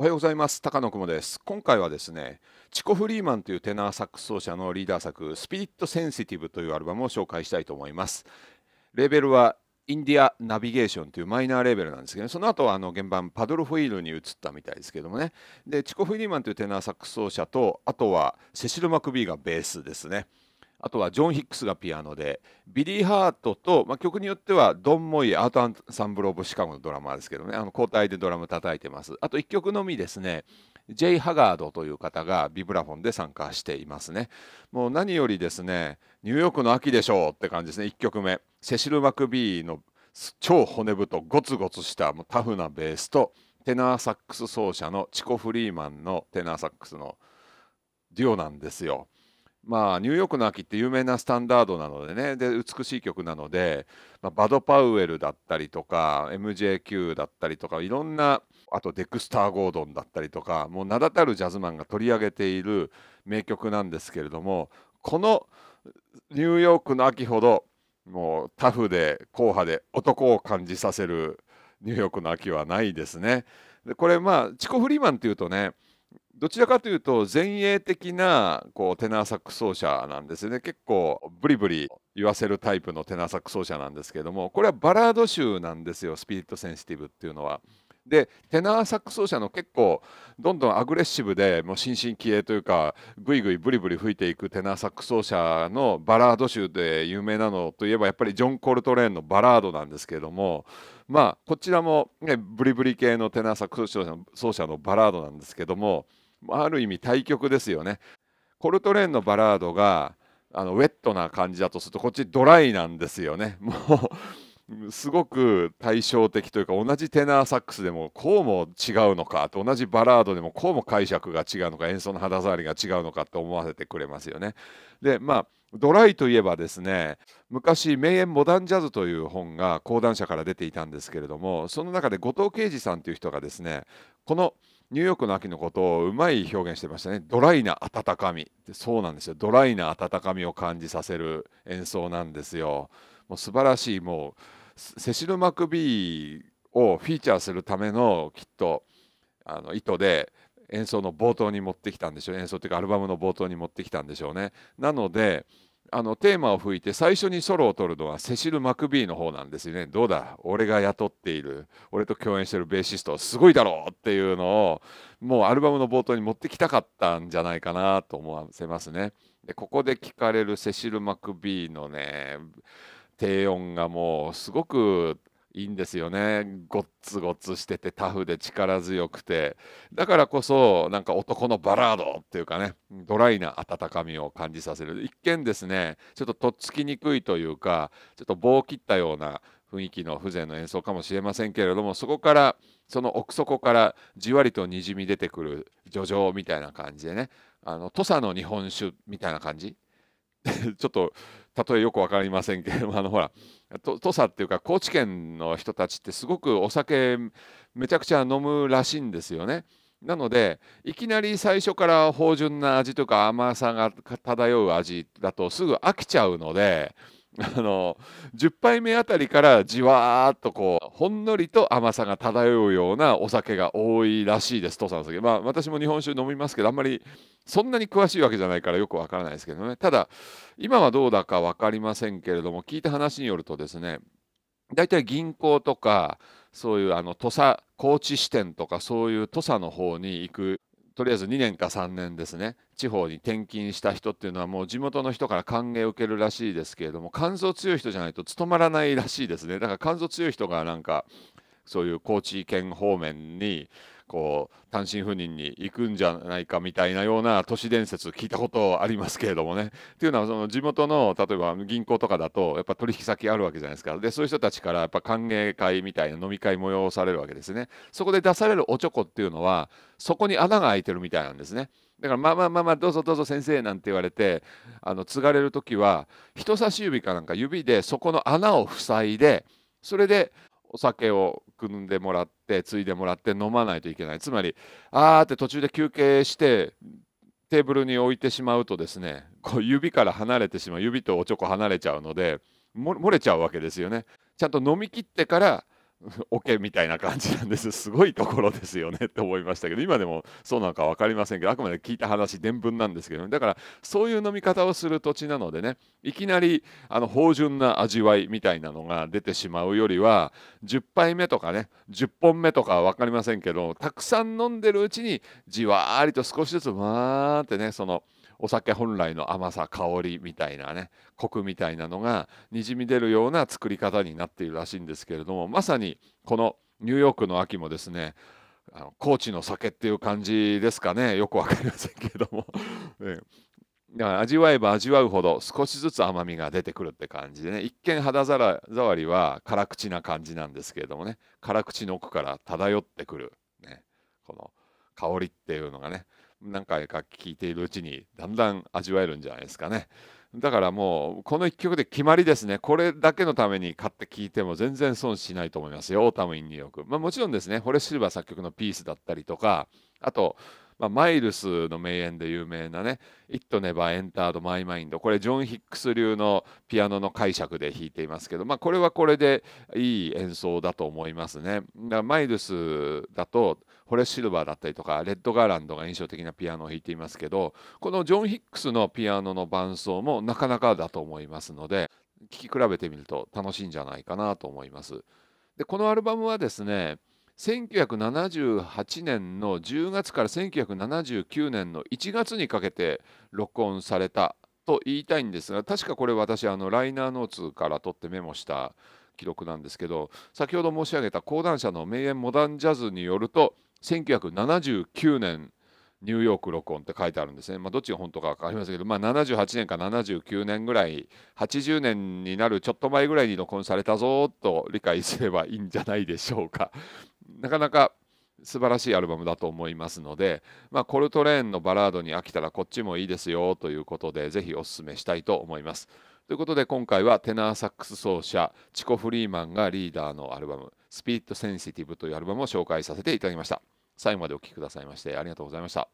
おはようございます高野雲です今回はですねチコ・フリーマンというテナーサックス奏者のリーダー作「スピリット・センシティブ」というアルバムを紹介したいと思いますレベルはインディア・ナビゲーションというマイナーレベルなんですけど、ね、その後はあの現場パドルフィールに移ったみたいですけどもねでチコ・フリーマンというテナーサックス奏者とあとはセシル・マクビーがベースですねあとはジョン・ヒックスがピアノでビリー・ハートと、まあ、曲によってはドン・モイアート・アンサンブル・オブ・シカゴのドラマーですけどねあの交代でドラム叩いてますあと1曲のみですねジェイ・ハガードという方がビブラフォンで参加していますねもう何よりですねニューヨークの秋でしょうって感じですね1曲目セシル・マクビーの超骨太ゴツゴツしたもうタフなベースとテナーサックス奏者のチコ・フリーマンのテナーサックスのデュオなんですよ。まあ、ニューヨークの秋って有名なスタンダードなのでねで美しい曲なので、まあ、バド・パウエルだったりとか MJQ だったりとかいろんなあとデクスター・ゴードンだったりとかもう名だたるジャズマンが取り上げている名曲なんですけれどもこのニューヨークの秋ほどもうタフで硬派で男を感じさせるニューヨークの秋はないですね。でこれまあチコ・フリーマンっていうとねどちらかというと前衛的なこうテナーサック奏者なんですね結構ブリブリ言わせるタイプのテナーサック奏者なんですけどもこれはバラード集なんですよスピリットセンシティブっていうのは。でテナーサック奏者の結構どんどんアグレッシブでもう新進気鋭というかぐいぐいブリブリ吹いていくテナーサック奏者のバラード集で有名なのといえばやっぱりジョン・コルトレーンのバラードなんですけれどもまあこちらも、ね、ブリブリ系のテナーサック奏者のバラードなんですけどもある意味対極ですよね。コルトレーンのバラードがあのウェットな感じだとするとこっちドライなんですよね。もうすごく対照的というか同じテナーサックスでもこうも違うのかと同じバラードでもこうも解釈が違うのか演奏の肌触りが違うのかと思わせてくれますよね。でまあドライといえばですね昔「名演モダンジャズ」という本が講談社から出ていたんですけれどもその中で後藤啓二さんという人がですねこの「ニューヨークの秋のことをうまい表現してましたねドライな温かみそうなんですよドライな温かみを感じさせる演奏なんですよもう素晴らしいもうセシル・マクビーをフィーチャーするためのきっとあの意図で演奏の冒頭に持ってきたんでしょう演奏というかアルバムの冒頭に持ってきたんでしょうねなのであのテーマを吹いて最初にソロを取るのはセシル・マクビーの方なんですよね。どうだ俺が雇っている俺と共演してるベーシストすごいだろうっていうのをもうアルバムの冒頭に持ってきたかったんじゃないかなと思わせますね。でここで聞かれるセシル・マクビーのね低音がもうすごくいいんですよねごっつごつしててタフで力強くてだからこそなんか男のバラードっていうかねドライな温かみを感じさせる一見ですねちょっととっつきにくいというかちょっと棒を切ったような雰囲気の風情の演奏かもしれませんけれどもそこからその奥底からじわりとにじみ出てくる叙情みたいな感じでねあの土佐の日本酒みたいな感じ ちょっと例えよく分かりませんけど あのほら土佐っていうか高知県の人たちってすごくお酒めちゃくちゃ飲むらしいんですよね。なのでいきなり最初から芳醇な味とか甘さが漂う味だとすぐ飽きちゃうので。あの10杯目あたりからじわーっとこうほんのりと甘さが漂うようなお酒が多いらしいです土佐の酒まあ私も日本酒飲みますけどあんまりそんなに詳しいわけじゃないからよくわからないですけどねただ今はどうだか分かりませんけれども聞いた話によるとですね大体銀行とかそういうあの土佐高知支店とかそういう土佐の方に行くとりあえず2年か3年ですね地方に転勤した人っていうのはもう地元の人から歓迎を受けるらしいですけれども肝臓強い人じゃないと務まらないらしいですねだから肝臓強い人がなんかそういう高知県方面にこう単身赴任に行くんじゃないかみたいなような都市伝説聞いたことありますけれどもね。ていうのはその地元の例えば銀行とかだとやっぱ取引先あるわけじゃないですかでそういう人たちからやっぱ歓迎会みたいな飲み会催されるわけですね。そこで出されるおちょこっていうのはそこに穴が開いてるみたいなんですね。だからまあまあまあまあどうぞどうぞ先生なんて言われてあの継がれる時は人差し指かなんか指でそこの穴を塞いでそれでお酒をくんでもらって継いでもらって飲まないといけないつまりあーって途中で休憩してテーブルに置いてしまうとですねこう指から離れてしまう指とおちょこ離れちゃうので漏れちゃうわけですよね。ちゃんと飲み切ってから桶、みたいな感じなんですすごいところですよねって思いましたけど今でもそうなのか分かりませんけどあくまで聞いた話伝聞なんですけど、だからそういう飲み方をする土地なのでねいきなりあの芳醇な味わいみたいなのが出てしまうよりは10杯目とかね10本目とかは分かりませんけどたくさん飲んでるうちにじわーりと少しずつわーってねそのお酒本来の甘さ香りみたいなねコクみたいなのがにじみ出るような作り方になっているらしいんですけれどもまさにこのニューヨークの秋もですねあの高知の酒っていう感じですかねよく分かりませんけれども、ね、味わえば味わうほど少しずつ甘みが出てくるって感じでね一見肌触りは辛口な感じなんですけれどもね辛口の奥から漂ってくる、ね、この香りっていうのがね何回か聴いているうちにだんだん味わえるんじゃないですかね。だからもうこの1曲で決まりですねこれだけのために買って聴いても全然損しないと思いますよオータム・イン・ニューヨーク、まあ、もちろんですねホレシルバー作曲の「ピース」だったりとかあと、まあ、マイルスの名演で有名なね「It Never Entered My Mind」これジョン・ヒックス流のピアノの解釈で弾いていますけど、まあ、これはこれでいい演奏だと思いますねマイルスだとホレシルバーだったりとかレッド・ガーランドが印象的なピアノを弾いていますけどこのジョン・ヒックスのピアノの伴奏もなかなかだと思いますので聴き比べてみると楽しいんじゃないかなと思います。でこのアルバムはですね1978年の10月から1979年の1月にかけて録音されたと言いたいんですが確かこれ私あのライナーノーツから取ってメモした記録なんですけど先ほど申し上げた講談社の名演モダンジャズによると1979年ニューヨーク録音って書いてあるんですね、まあ、どっちが本当か分かりませんけど、まあ、78年か79年ぐらい80年になるちょっと前ぐらいに録音されたぞと理解すればいいんじゃないでしょうか なかなか素晴らしいアルバムだと思いますので、まあ、コルトレーンのバラードに飽きたらこっちもいいですよということでぜひおすすめしたいと思います。ということで今回はテナーサックス奏者チコ・フリーマンがリーダーのアルバム「スピリット・センシティブ」というアルバムを紹介させていただきました最後までお聴きくださいましてありがとうございました